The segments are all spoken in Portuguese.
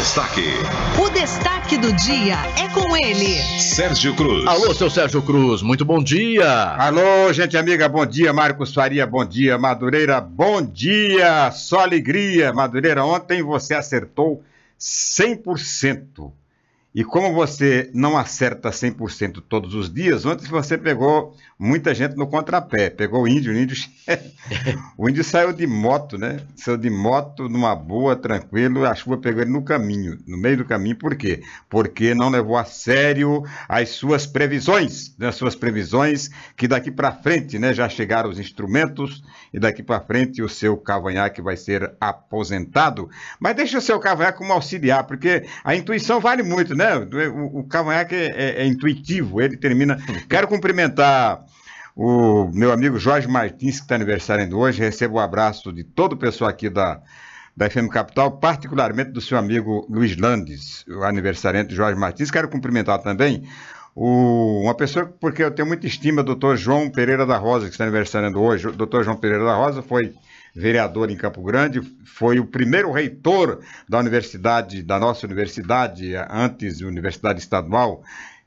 Destaque. O destaque do dia é com ele, Sérgio Cruz. Alô, seu Sérgio Cruz, muito bom dia. Alô, gente amiga, bom dia. Marcos Faria, bom dia. Madureira, bom dia. Só alegria. Madureira, ontem você acertou 100%. E como você não acerta 100% todos os dias, antes você pegou muita gente no contrapé, pegou o índio, o índio, o índio saiu de moto, né? Saiu de moto numa boa, tranquilo, a chuva pegou ele no caminho, no meio do caminho, por quê? Porque não levou a sério as suas previsões, né? as suas previsões que daqui para frente, né, já chegaram os instrumentos e daqui para frente o seu cavanhaque vai ser aposentado. Mas deixa o seu cavanhaque como auxiliar, porque a intuição vale muito, né? né? O, o Cavanhaque é, é, é intuitivo, ele termina. Quero cumprimentar o meu amigo Jorge Martins, que está aniversariando hoje. Recebo o um abraço de todo o pessoal aqui da, da FM Capital, particularmente do seu amigo Luiz Landes, o aniversariante Jorge Martins. Quero cumprimentar também o, uma pessoa, porque eu tenho muita estima, doutor João Pereira da Rosa, que está aniversariando hoje. O doutor João Pereira da Rosa foi vereador em Campo Grande, foi o primeiro reitor da universidade, da nossa universidade, antes Universidade Estadual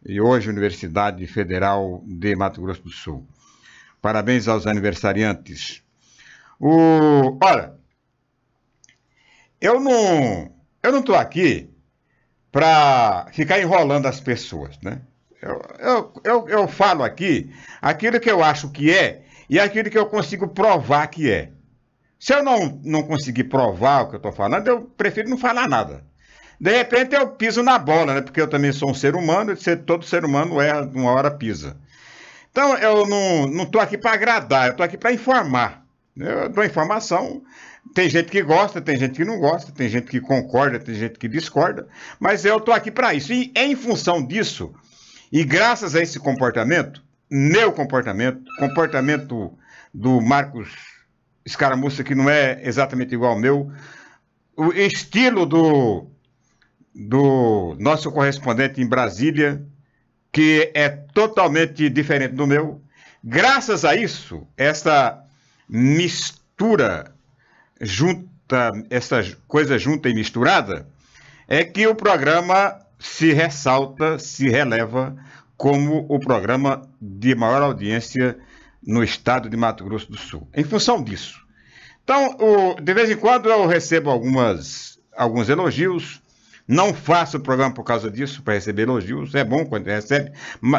e hoje Universidade Federal de Mato Grosso do Sul. Parabéns aos aniversariantes. O, olha, eu não eu não estou aqui para ficar enrolando as pessoas, né? Eu, eu, eu, eu falo aqui aquilo que eu acho que é e aquilo que eu consigo provar que é. Se eu não, não conseguir provar o que eu estou falando, eu prefiro não falar nada. De repente eu piso na bola, né? Porque eu também sou um ser humano, e todo ser humano erra, uma hora pisa. Então eu não estou aqui para agradar, eu estou aqui para informar. Né? Eu dou informação, tem gente que gosta, tem gente que não gosta, tem gente que concorda, tem gente que discorda, mas eu estou aqui para isso. E em função disso, e graças a esse comportamento, meu comportamento, comportamento do Marcos escaramuça que não é exatamente igual ao meu. O estilo do, do nosso correspondente em Brasília, que é totalmente diferente do meu. Graças a isso, essa mistura junta, essa coisa junta e misturada, é que o programa se ressalta, se releva como o programa de maior audiência no estado de Mato Grosso do Sul, em função disso. Então, o, de vez em quando eu recebo algumas, alguns elogios, não faço o programa por causa disso, para receber elogios, é bom quando recebe,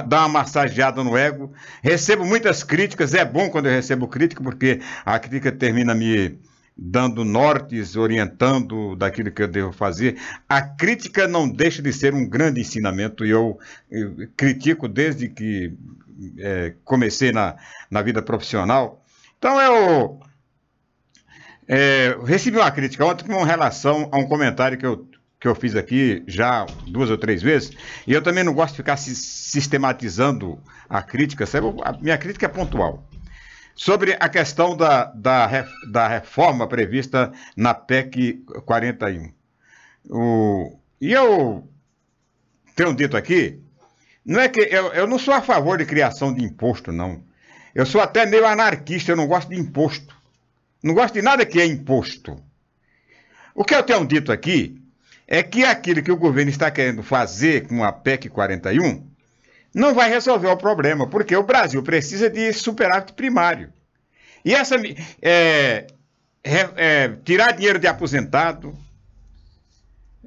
dá uma massageada no ego. Recebo muitas críticas, é bom quando eu recebo crítica, porque a crítica termina me dando nortes, orientando daquilo que eu devo fazer. A crítica não deixa de ser um grande ensinamento e eu, eu critico desde que é, comecei na, na vida profissional. Então eu é, recebi uma crítica ontem com relação a um comentário que eu, que eu fiz aqui já duas ou três vezes, e eu também não gosto de ficar sistematizando a crítica, sabe? A minha crítica é pontual. Sobre a questão da, da, da reforma prevista na PEC 41. O, e eu tenho dito aqui não é que eu, eu não sou a favor de criação de imposto, não. Eu sou até meio anarquista, eu não gosto de imposto. Não gosto de nada que é imposto. O que eu tenho dito aqui é que aquilo que o governo está querendo fazer com a PEC 41 não vai resolver o problema, porque o Brasil precisa de superávit primário. E essa é, é, é, tirar dinheiro de aposentado,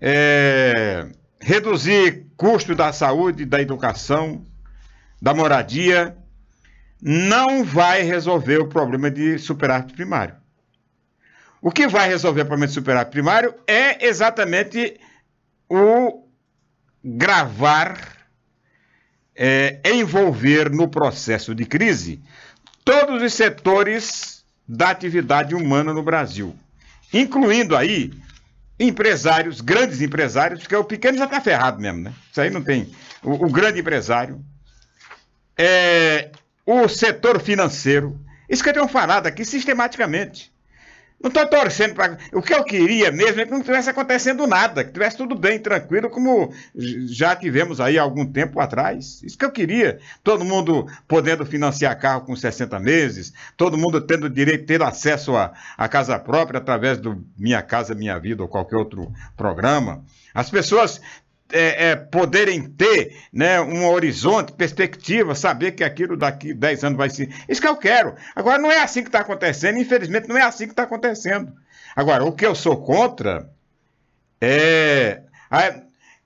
é, reduzir custo da saúde, da educação, da moradia, não vai resolver o problema de superávit primário. O que vai resolver o problema de superávit primário é exatamente o gravar, é, envolver no processo de crise todos os setores da atividade humana no Brasil, incluindo aí empresários, grandes empresários, porque o pequeno já está ferrado mesmo, né? Isso aí não tem. O, o grande empresário, é, o setor financeiro. Isso que eu tenho falado aqui sistematicamente. Não estou torcendo para. O que eu queria mesmo é que não estivesse acontecendo nada, que estivesse tudo bem, tranquilo, como já tivemos aí algum tempo atrás. Isso que eu queria. Todo mundo podendo financiar carro com 60 meses, todo mundo tendo direito, ter acesso à casa própria através do Minha Casa Minha Vida ou qualquer outro programa. As pessoas é, é, poderem ter né, um horizonte, perspectiva, saber que aquilo daqui 10 anos vai ser. Isso que eu quero. Agora, não é assim que está acontecendo, infelizmente, não é assim que está acontecendo. Agora, o que eu sou contra é. Ah,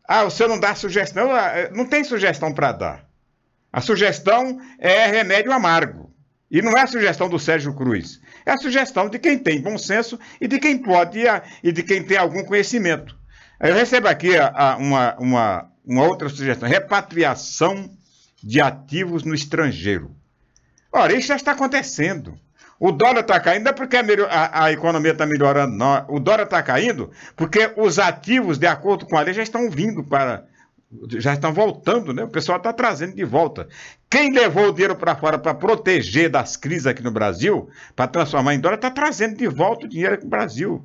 ah o senhor não dá sugestão? Ah, é, não tem sugestão para dar. A sugestão é remédio amargo. E não é a sugestão do Sérgio Cruz. É a sugestão de quem tem bom senso e de quem pode e de quem tem algum conhecimento. Eu recebo aqui a, a, uma, uma, uma outra sugestão: repatriação de ativos no estrangeiro. Ora, isso já está acontecendo. O dólar está caindo é porque a, a economia está melhorando, não. O dólar está caindo porque os ativos, de acordo com a lei, já estão vindo para. Já estão voltando, né? O pessoal está trazendo de volta. Quem levou o dinheiro para fora para proteger das crises aqui no Brasil, para transformar em dólar, está trazendo de volta o dinheiro aqui no Brasil.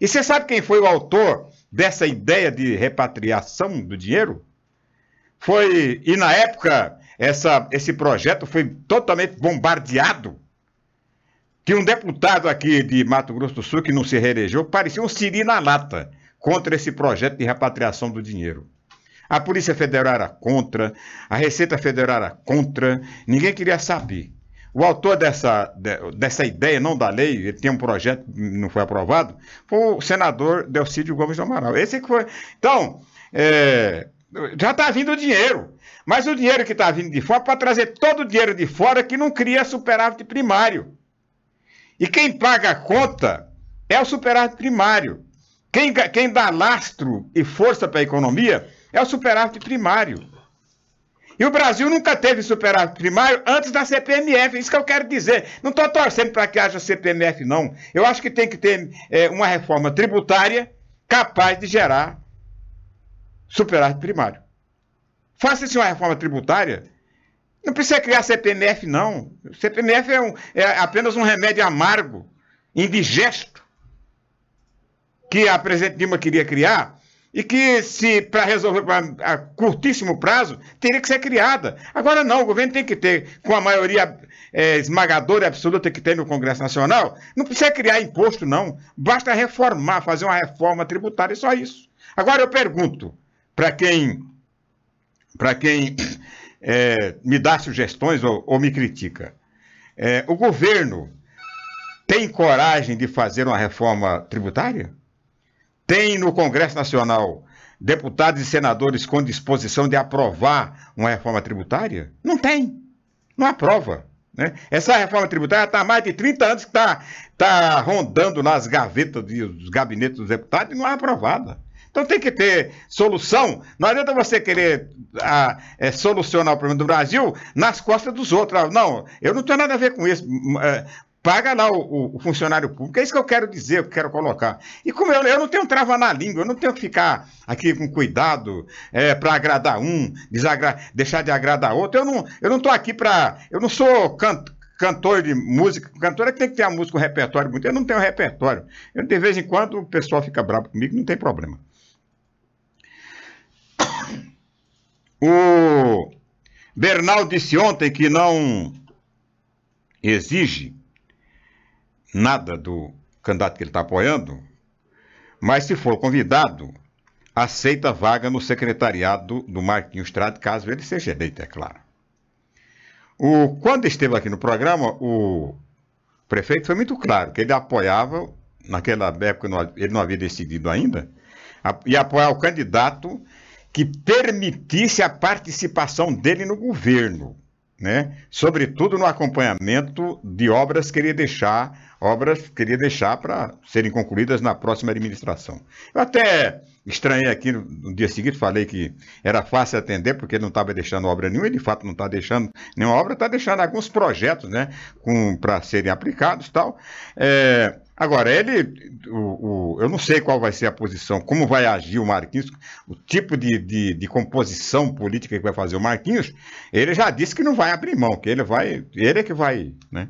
E você sabe quem foi o autor dessa ideia de repatriação do dinheiro. Foi, e na época, essa, esse projeto foi totalmente bombardeado. Que um deputado aqui de Mato Grosso do Sul, que não se reelegeu, parecia um siri na lata contra esse projeto de repatriação do dinheiro. A Polícia Federal era contra, a Receita Federal era contra, ninguém queria saber. O autor dessa, dessa ideia, não da lei, ele tem um projeto não foi aprovado, foi o senador Delcídio Gomes do Amaral. Esse que foi. Então, é, já está vindo o dinheiro. Mas o dinheiro que está vindo de fora, para trazer todo o dinheiro de fora que não cria superávit primário. E quem paga a conta é o superávit primário. Quem, quem dá lastro e força para a economia é o superávit primário. E o Brasil nunca teve superávit primário antes da CPMF, isso que eu quero dizer. Não estou torcendo para que haja CPMF, não. Eu acho que tem que ter é, uma reforma tributária capaz de gerar superávit primário. Faça-se uma reforma tributária. Não precisa criar CPMF, não. CPMF é, um, é apenas um remédio amargo, indigesto, que a presidente Dilma queria criar e que, se para resolver a, a, curtíssimo prazo, teria que ser criada. Agora não, o governo tem que ter, com a maioria é, esmagadora e absoluta que tem no Congresso Nacional, não precisa criar imposto, não. Basta reformar, fazer uma reforma tributária, e só isso. Agora eu pergunto para quem, para quem é, me dá sugestões ou, ou me critica. É, o governo tem coragem de fazer uma reforma tributária? Tem no Congresso Nacional deputados e senadores com disposição de aprovar uma reforma tributária? Não tem. Não aprova. Né? Essa reforma tributária está há mais de 30 anos que está tá rondando nas gavetas dos gabinetes dos deputados e não é aprovada. Então tem que ter solução. Não adianta você querer a, ah, é, solucionar o problema do Brasil nas costas dos outros. Ah, não, eu não tenho nada a ver com isso paga lá o, o, funcionário público. É isso que eu quero dizer, eu quero colocar. E como eu, eu não tenho trava na língua, eu não tenho que ficar aqui com cuidado é, para agradar um, deixar de agradar outro. Eu não estou eu não aqui para. Eu não sou canto cantor de música, cantora é que tem que ter a música, o repertório muito. Eu não tenho repertório. Eu, de vez em quando o pessoal fica bravo comigo, não tem problema. O Bernal disse ontem que não exige nada do candidato que ele está apoiando, mas se for convidado, aceita a vaga no secretariado do Marquinhos Estrada, caso ele seja eleito, é claro. O, quando esteve aqui no programa, o prefeito foi muito claro que ele apoiava, naquela época ele não havia decidido ainda, e apoiar o candidato que permitisse a participação dele no governo né? Sobretudo no acompanhamento de obras que ele deixar, obras que ele deixar para serem concluídas na próxima administração. Eu até estranhei aqui no dia seguinte, falei que era fácil atender porque ele não estava deixando obra nenhuma, e de fato não está deixando nenhuma obra, está deixando alguns projetos, né, para serem aplicados, tal. É, Agora, ele, o, o, eu não sei qual vai ser a posição, como vai agir o Marquinhos, o tipo de, de, de, composição política que vai fazer o Marquinhos, ele já disse que não vai abrir mão, que ele vai, ele é que vai, né?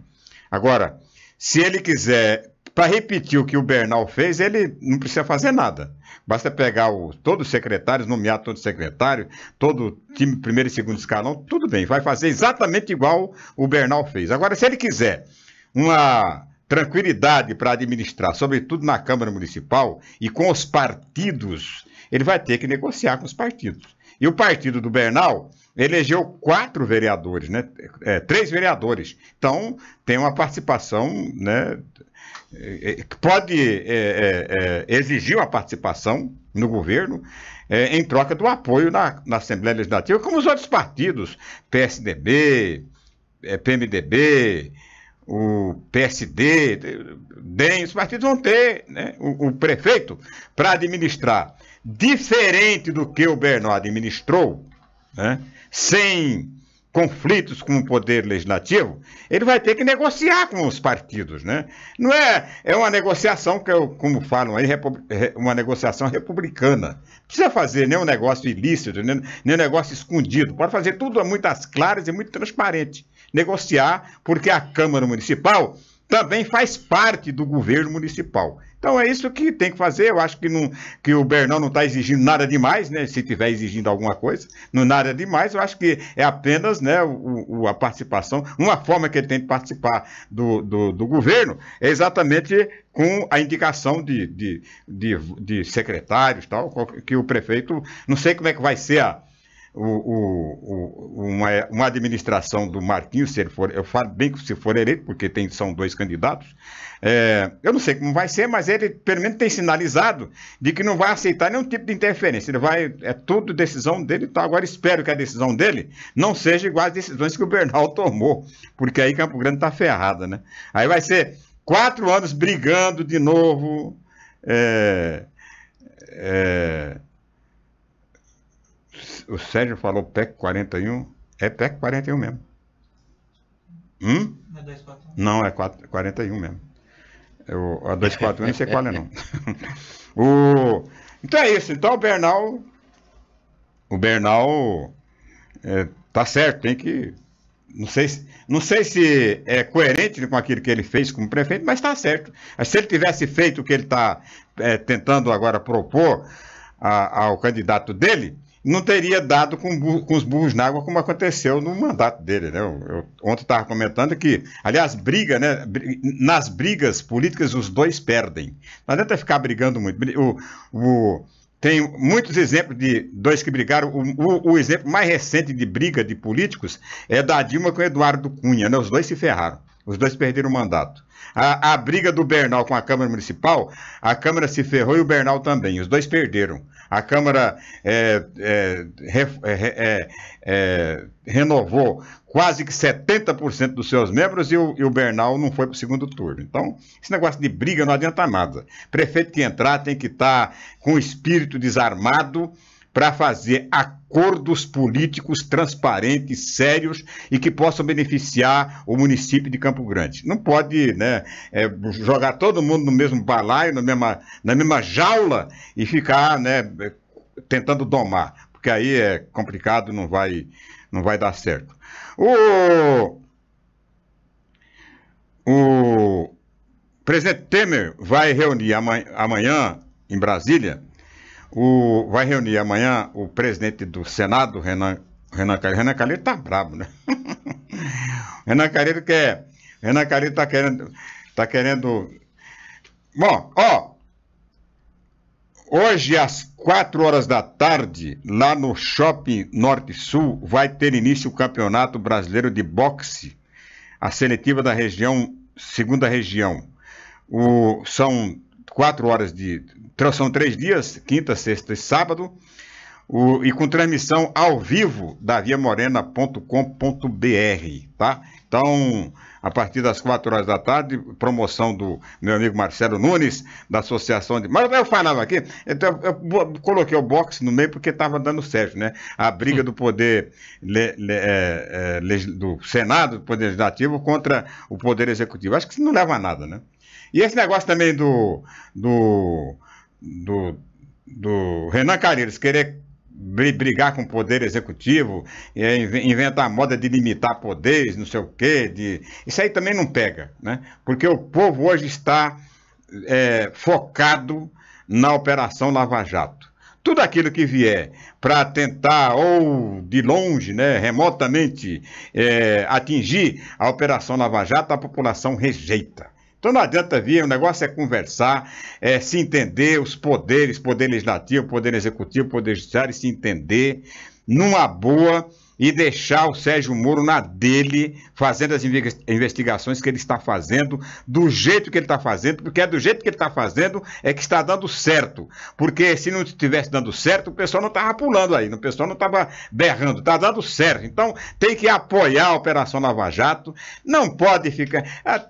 Agora, se ele quiser, para repetir o que o Bernal fez, ele não precisa fazer nada. Basta pegar o, todos os secretários, nomear todo secretário, todo time primeiro e segundo escalão, tudo bem, vai fazer exatamente igual o Bernal fez. Agora, se ele quiser uma tranquilidade para administrar, sobretudo na Câmara Municipal e com os partidos, ele vai ter que negociar com os partidos. E o partido do Bernal elegeu quatro vereadores, né? É, três vereadores. Então, tem uma participação, né? É, é, que pode é, é, é, exigir uma participação no governo em troca do apoio na, na, Assembleia Legislativa, como os outros partidos, PSDB, PMDB, o PSD, DEM, os partidos vão ter né, o, o prefeito para administrar. Diferente do que o Bernardo administrou, né, sem conflitos com o poder legislativo, ele vai ter que negociar com os partidos, né? Não é é uma negociação que eu, como falam aí, uma negociação republicana. Não precisa fazer nenhum negócio ilícito, nem, negócio escondido. Pode fazer tudo a muitas claras e muito transparente negociar, porque a Câmara Municipal também faz parte do governo municipal. Então é isso que tem que fazer. Eu acho que, não, que o Bernão não está exigindo nada demais, né? Se tiver exigindo alguma coisa, não nada demais. Eu acho que é apenas né, o, o, a participação. Uma forma que ele tem de participar do, do, do governo é exatamente com a indicação de, de, de, de secretários, tal, que o prefeito. Não sei como é que vai ser a o, o, uma, uma, administração do Marquinhos, se ele for, eu falo bem que se for eleito, porque tem, são dois candidatos, é, eu não sei como vai ser, mas ele pelo menos tem sinalizado de que não vai aceitar nenhum tipo de interferência. Ele vai, é tudo decisão dele, agora espero que a decisão dele não seja igual às decisões que o Bernal tomou, porque aí Campo Grande está ferrada, né? Aí vai ser quatro anos brigando de novo, é, é o Sérgio falou PEC 41. É PEC 41 mesmo. Hum? Não é 241? Não, é 4, 41 mesmo. Eu, a 241 não sei qual é não. o, então é isso. Então o Bernal. O Bernal. É, tá certo, tem que. Não sei, se, não sei se é coerente com aquilo que ele fez como prefeito, mas está certo. Se ele tivesse feito o que ele está é, tentando agora propor a, ao candidato dele, não teria dado com, com os burros na água como aconteceu no mandato dele. Né? Eu, eu, ontem estava comentando que, aliás, briga, né? nas brigas políticas os dois perdem. Não adianta ficar brigando muito. O, o, tem muitos exemplos de dois que brigaram. O, o, exemplo mais recente de briga de políticos é da Dilma com Eduardo Cunha. Né? Os dois se ferraram. Os dois perderam o mandato. A, a briga do Bernal com a Câmara Municipal, a Câmara se ferrou e o Bernal também. Os dois perderam. A Câmara é, é é, é, é, renovou quase que 70% dos seus membros e o, e o Bernal não foi para o segundo turno. Então, esse negócio de briga não adianta nada. Prefeito que entrar tem que estar tá com o espírito desarmado para fazer acordos políticos transparentes, sérios e que possam beneficiar o município de Campo Grande. Não pode né, é, jogar todo mundo no mesmo balaio, na mesma, na mesma jaula e ficar né, tentando domar, porque aí é complicado, não vai, não vai dar certo. O, o presidente Temer vai reunir amanhã, amanhã em Brasília o, vai reunir amanhã o presidente do Senado, Renan, Renan Calheiro. Renan Calheiro tá brabo, né? Renan Calheiro quer. Renan Calheiro tá querendo. Tá querendo. Bom, ó. Hoje, às 4 horas da tarde, lá no Shopping Norte Sul, vai ter início o Campeonato Brasileiro de Boxe, a seletiva da região, segunda região. O, são quatro horas de, então, são três dias, quinta, sexta e sábado, o, e com transmissão ao vivo da viamorena.com.br, tá? Então, a partir das quatro horas da tarde, promoção do meu amigo Marcelo Nunes, da Associação de... Mas eu falava aqui, então eu coloquei o boxe no meio porque estava dando certo, né? A briga do poder le, le, é, é, do Senado, do Poder Legislativo, contra o Poder Executivo. Acho que isso não leva a nada, né? E esse negócio também do, do do, do Renan Calheiros querer brigar com o poder executivo, é, inventar a moda de limitar poderes, não sei o quê. De... Isso aí também não pega, né? Porque o povo hoje está é, focado na Operação Lava Jato. Tudo aquilo que vier para tentar, ou de longe, né, remotamente, é, atingir a Operação Lava Jato, a população rejeita. Então não adianta vir, o negócio é conversar, é se entender, os poderes, poder legislativo, poder executivo, poder judiciário, se entender numa boa e deixar o Sérgio Moro na dele, fazendo as investigações que ele está fazendo, do jeito que ele está fazendo, porque é do jeito que ele está fazendo é que está dando certo. Porque se não estivesse dando certo, o pessoal não estava pulando aí, o pessoal não estava berrando, está dando certo. Então tem que apoiar a Operação Lava Jato, não pode ficar é,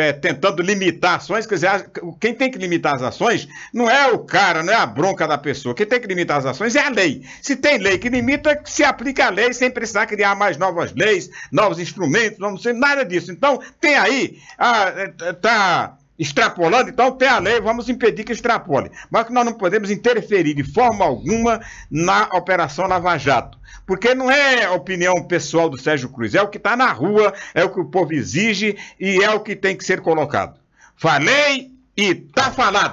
é, tentando limitar ações, quer dizer, quem tem que limitar as ações não é o cara, não é a bronca da pessoa, quem tem que limitar as ações é a lei. Se tem lei que limita, se aplica a lei leis sem precisar criar mais novas leis, novos instrumentos, não sei nada disso. Então, tem aí, está ah, é, extrapolando, então tem a lei, vamos impedir que extrapole. Mas nós não podemos interferir de forma alguma na Operação Lava Jato. Porque não é a opinião pessoal do Sérgio Cruz, é o que está na rua, é o que o povo exige e é o que tem que ser colocado. Falei e está falado.